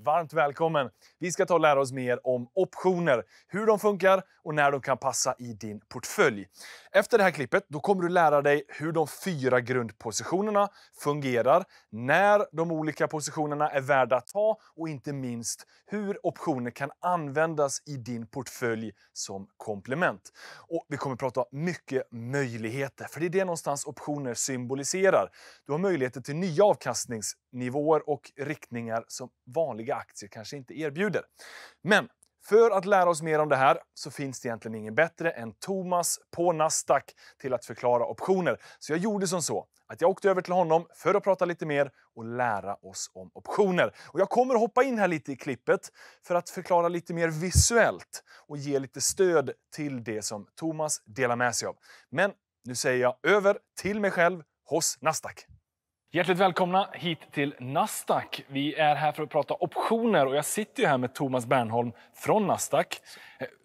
Varmt välkommen! Vi ska ta och lära oss mer om optioner, hur de funkar och när de kan passa i din portfölj. Efter det här klippet då kommer du lära dig hur de fyra grundpositionerna fungerar, när de olika positionerna är värda att ta och inte minst hur optioner kan användas i din portfölj som komplement. Och vi kommer prata mycket möjligheter, för det är det någonstans optioner symboliserar. Du har möjligheter till nya avkastningsnivåer och riktningar som vanliga vanliga aktier kanske inte erbjuder. Men för att lära oss mer om det här så finns det egentligen ingen bättre än Thomas på Nasdaq till att förklara optioner. Så jag gjorde som så att jag åkte över till honom för att prata lite mer och lära oss om optioner. Och jag kommer hoppa in här lite i klippet för att förklara lite mer visuellt och ge lite stöd till det som Thomas delar med sig av. Men nu säger jag över till mig själv hos Nasdaq. Hjärtligt välkomna hit till Nasdaq. Vi är här för att prata optioner och jag sitter ju här med Thomas Bernholm från Nasdaq.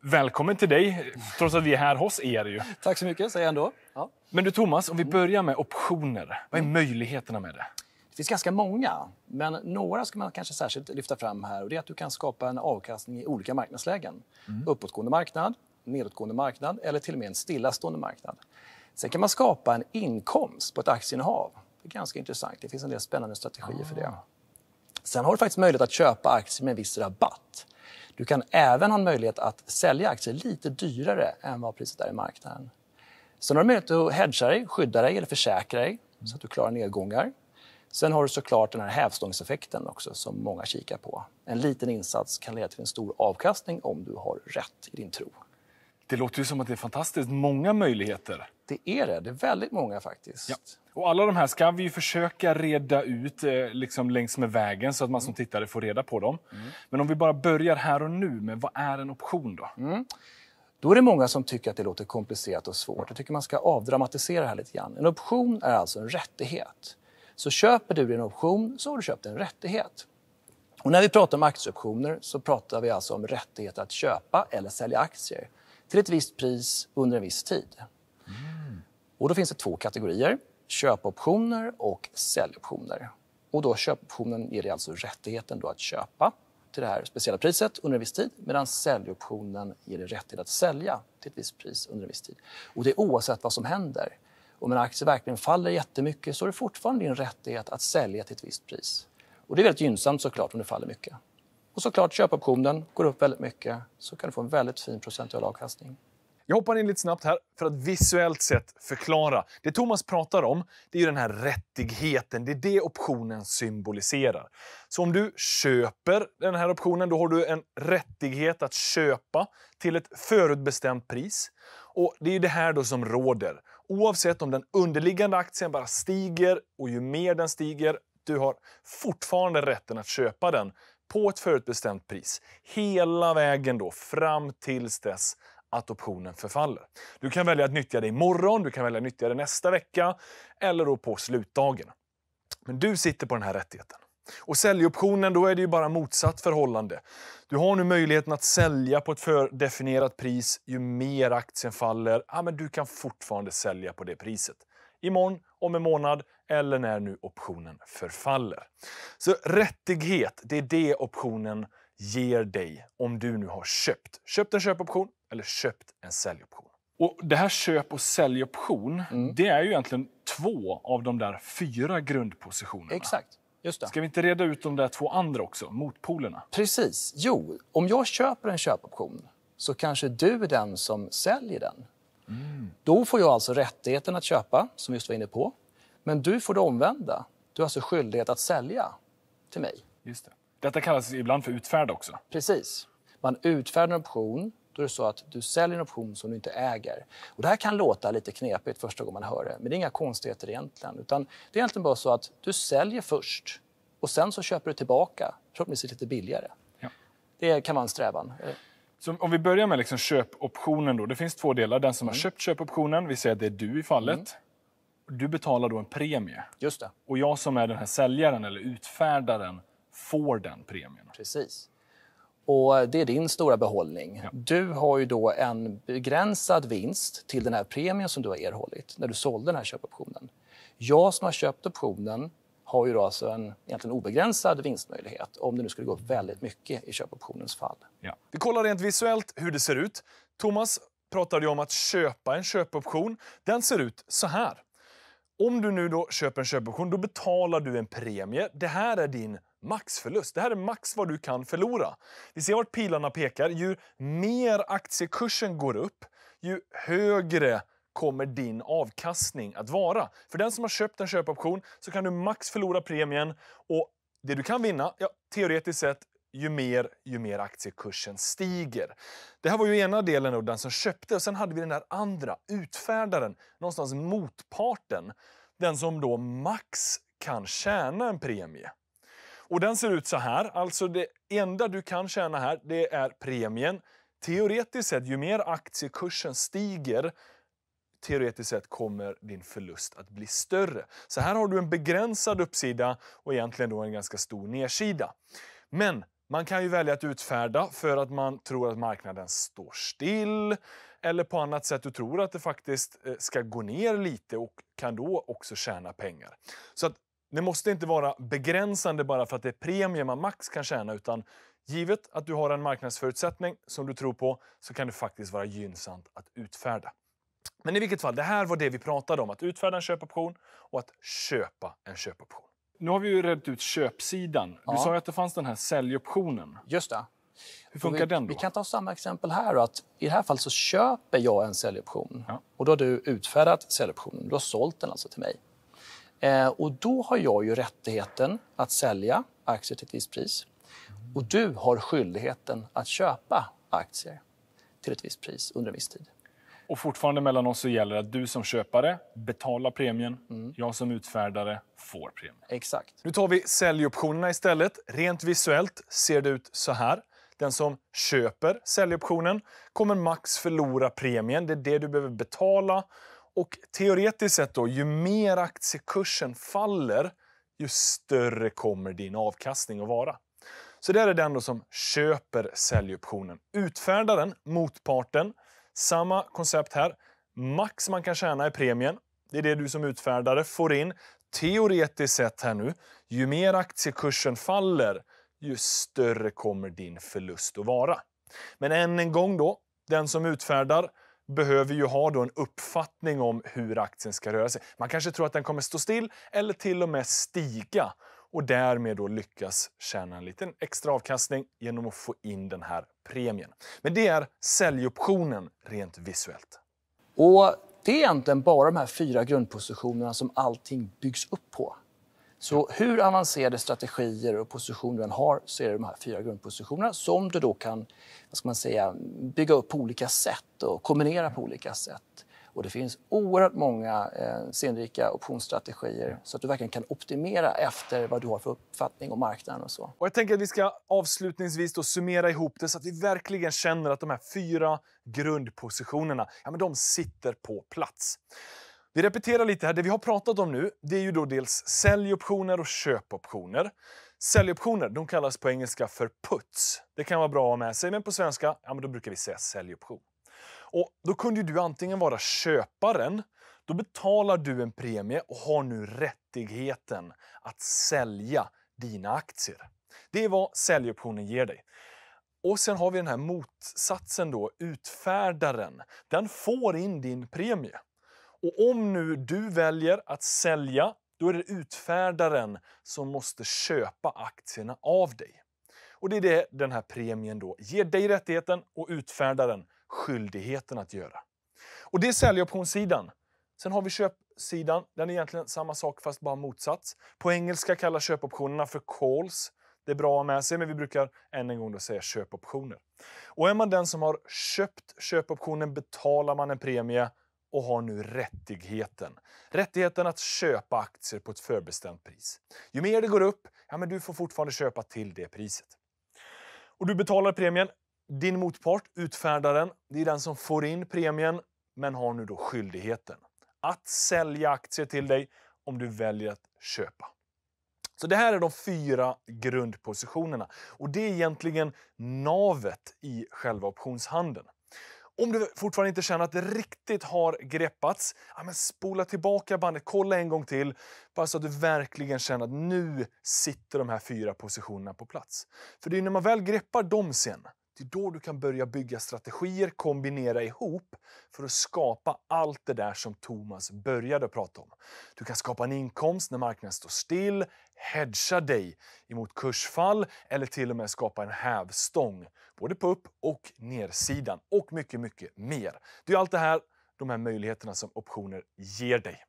Välkommen till dig, trots att vi är här hos er. Ju. Tack så mycket, säger jag ändå. Ja. Men du Thomas, om vi börjar med optioner. Vad är mm. möjligheterna med det? Det finns ganska många, men några ska man kanske särskilt lyfta fram här. Och det är att du kan skapa en avkastning i olika marknadslägen. Mm. Uppåtgående marknad, nedåtgående marknad eller till och med en stillastående marknad. Sen kan man skapa en inkomst på ett aktieinnehav det är ganska intressant. Det finns en del spännande strategier för det. Ah. Sen har du faktiskt möjlighet att köpa aktier med en viss rabatt. Du kan även ha en möjlighet att sälja aktier lite dyrare än vad priset är i marknaden. Sen har du möjlighet att hedga dig, skydda dig eller försäkra dig mm. så att du klarar nedgångar. Sen har du såklart den här hävstångseffekten också som många kikar på. En liten insats kan leda till en stor avkastning om du har rätt i din tro. Det låter ju som att det är fantastiskt många möjligheter. Det är det. Det är väldigt många faktiskt. Ja. Och alla de här ska vi försöka reda ut eh, liksom längs med vägen så att man som mm. tittare får reda på dem. Mm. Men om vi bara börjar här och nu med vad är en option då? Mm. Då är det många som tycker att det låter komplicerat och svårt. Jag tycker man ska avdramatisera det här lite grann. En option är alltså en rättighet. Så köper du en option så har du köpt en rättighet. Och när vi pratar om aktieoptioner så pratar vi alltså om rättighet att köpa eller sälja aktier till ett visst pris under en viss tid. Mm. Och då finns det två kategorier, köpoptioner och säljoptioner. Och då köpoptionen ger dig alltså rättigheten då att köpa till det här speciella priset under en viss tid medan säljoptionen ger dig rättighet att sälja till ett visst pris under en viss tid. Och det är oavsett vad som händer. Om en aktie verkligen faller jättemycket så är det fortfarande din rättighet att sälja till ett visst pris. Och det är väldigt gynnsamt såklart om det faller mycket. Och såklart köpoptionen, går upp väldigt mycket så kan du få en väldigt fin procentuell avkastning. Jag hoppar in lite snabbt här för att visuellt sett förklara. Det Thomas pratar om, det är ju den här rättigheten. Det är det optionen symboliserar. Så om du köper den här optionen, då har du en rättighet att köpa till ett förutbestämt pris. Och det är det här då som råder. Oavsett om den underliggande aktien bara stiger och ju mer den stiger, du har fortfarande rätten att köpa den på ett förutbestämt pris hela vägen då fram tills dess att optionen förfaller. Du kan välja att nyttja det imorgon, du kan välja att nyttja det nästa vecka eller då på slutdagen. Men du sitter på den här rättigheten. Och säljoptionen, då är det ju bara motsatt förhållande. Du har nu möjligheten att sälja på ett fördefinierat pris. Ju mer aktien faller, ja, men du kan fortfarande sälja på det priset. Imorgon, om en månad, eller när nu optionen förfaller. Så rättighet, det är det optionen ger dig om du nu har köpt. Köpt en köpoption eller köpt en säljoption. Och Det här köp och säljoption, mm. det är ju egentligen två av de där fyra grundpositionerna. Exakt. Just det. Ska vi inte reda ut de där två andra också, motpolerna? Precis. Jo, om jag köper en köpoption så kanske du är den som säljer den. Mm. Då får jag alltså rättigheten att köpa, som vi just var inne på. Men du får det omvända. Du har alltså skyldighet att sälja till mig. Just det. Detta kallas ibland för utfärd också. Precis. Man utfärdar en option. Då är det så att du säljer en option som du inte äger. Och det här kan låta lite knepigt första gången man hör det, men det är inga konstigheter egentligen. Utan det är egentligen bara så att du säljer först och sen så köper du tillbaka, förhoppningsvis lite billigare. Ja. Det kan vara en strävan. Så om vi börjar med liksom köpoptionen. Då, det finns två delar. Den som mm. har köpt köpoptionen, vi säger att det är du i fallet. Mm. Du betalar då en premie. Just det. Och jag som är den här säljaren eller utfärdaren får den premien. Precis. Och eh, Det är din stora behållning. Ja. Du har ju då en begränsad vinst till den här premien som du har erhållit när du sålde den här köpoptionen. Jag som har köpt optionen har ju då alltså en egentligen obegränsad vinstmöjlighet om det nu skulle gå upp väldigt mycket i köpoptionens fall. Ja. Vi kollar rent visuellt hur det ser ut. Thomas pratade ju om att köpa en köpoption. Den ser ut så här. Om du nu då köper en köpoption, då betalar du en premie. Det här är din maxförlust. Det här är max vad du kan förlora. Vi ser vart pilarna pekar. Ju mer aktiekursen går upp, ju högre kommer din avkastning att vara. För den som har köpt en köpoption så kan du max förlora premien och det du kan vinna, ja, teoretiskt sett ju mer, ju mer aktiekursen stiger. Det här var ju ena delen udden som köpte och sen hade vi den där andra, utfärdaren, någonstans motparten. Den som då max kan tjäna en premie. Och den ser ut så här, alltså det enda du kan tjäna här, det är premien. Teoretiskt sett, ju mer aktiekursen stiger, teoretiskt sett kommer din förlust att bli större. Så här har du en begränsad uppsida och egentligen då en ganska stor nedsida. Men man kan ju välja att utfärda för att man tror att marknaden står still eller på annat sätt du tror att det faktiskt eh, ska gå ner lite och kan då också tjäna pengar. Så att det måste inte vara begränsande bara för att det är premie man max kan tjäna utan givet att du har en marknadsförutsättning som du tror på så kan det faktiskt vara gynnsamt att utfärda. Men i vilket fall, det här var det vi pratade om, att utfärda en köpoption och att köpa en köpoption. Nu har vi ju rätt ut köpsidan. Du ja. sa att det fanns den här säljoptionen. Just det. Hur funkar vi, den då? Vi kan ta samma exempel här. att I det här fallet så köper jag en säljoption. Ja. Och då har du utfärdat säljoptionen. Du har sålt den alltså till mig. Eh, och då har jag ju rättigheten att sälja aktier till ett visst pris. Och du har skyldigheten att köpa aktier till ett visst pris under en viss tid. Och fortfarande mellan oss så gäller att du som köpare betalar premien, mm. jag som utfärdare får premien. Exakt. Nu tar vi säljoptionerna istället. Rent visuellt ser det ut så här. Den som köper säljoptionen kommer max förlora premien. Det är det du behöver betala. Och teoretiskt sett, då, ju mer aktiekursen faller, ju större kommer din avkastning att vara. Så det är den som köper säljoptionen. Utfärdaren, motparten, samma koncept här. Max man kan tjäna i premien, det är det du som utfärdare får in. Teoretiskt sett här nu, ju mer aktiekursen faller, ju större kommer din förlust att vara. Men än en gång då, den som utfärdar behöver ju ha då en uppfattning om hur aktien ska röra sig. Man kanske tror att den kommer stå still eller till och med stiga och därmed då lyckas tjäna en liten extra avkastning genom att få in den här premien. Men det är säljoptionen rent visuellt. Och det är egentligen bara de här fyra grundpositionerna som allting byggs upp på. Så hur avancerade strategier och positioner du än har så är det de här fyra grundpositionerna som du då kan vad ska man säga, bygga upp på olika sätt och kombinera på olika sätt. Och det finns oerhört många eh, sinnrika optionsstrategier så att du verkligen kan optimera efter vad du har för uppfattning om marknaden. och så. Och jag tänker att vi ska avslutningsvis då summera ihop det så att vi verkligen känner att de här fyra grundpositionerna ja, men de sitter på plats. Vi repeterar lite här. Det vi har pratat om nu det är ju då dels säljoptioner och köpoptioner. Säljoptioner de kallas på engelska för puts. Det kan vara bra att ha med sig, men på svenska ja, men då brukar vi säga säljoption. Och Då kunde du antingen vara köparen, då betalar du en premie och har nu rättigheten att sälja dina aktier. Det är vad säljoptionen ger dig. Och sen har vi den här motsatsen då, utfärdaren. Den får in din premie. Och om nu du väljer att sälja, då är det utfärdaren som måste köpa aktierna av dig. Och det är det den här premien då ger dig rättigheten och utfärdaren skyldigheten att göra. Och det är säljoptionssidan. Sen har vi köpsidan, den är egentligen samma sak fast bara motsats. På engelska kallas köpoptionerna för calls. Det är bra att ha med sig, men vi brukar än en gång då säga köpoptioner. Och är man den som har köpt köpoptionen betalar man en premie och har nu rättigheten. Rättigheten att köpa aktier på ett förbestämt pris. Ju mer det går upp, ja men du får fortfarande köpa till det priset. Och du betalar premien din motpart, utfärdaren, det är den som får in premien men har nu då skyldigheten att sälja aktier till dig om du väljer att köpa. Så det här är de fyra grundpositionerna och det är egentligen navet i själva optionshandeln. Om du fortfarande inte känner att det riktigt har greppats, ja, spola tillbaka bandet, kolla en gång till. Bara så att du verkligen känner att nu sitter de här fyra positionerna på plats. För det är när man väl greppar dem sen det är då du kan börja bygga strategier, kombinera ihop för att skapa allt det där som Thomas började prata om. Du kan skapa en inkomst när marknaden står still, hedga dig emot kursfall eller till och med skapa en hävstång, både på upp och nedsidan och mycket, mycket mer. Det är allt det här, de här möjligheterna som optioner ger dig.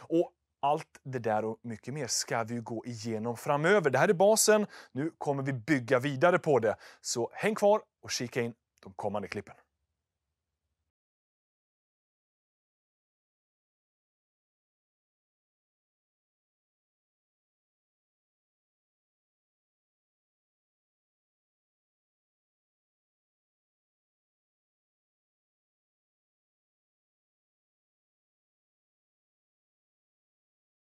Och allt det där och mycket mer ska vi gå igenom framöver. Det här är basen. Nu kommer vi bygga vidare på det. Så häng kvar och kika in de kommande klippen.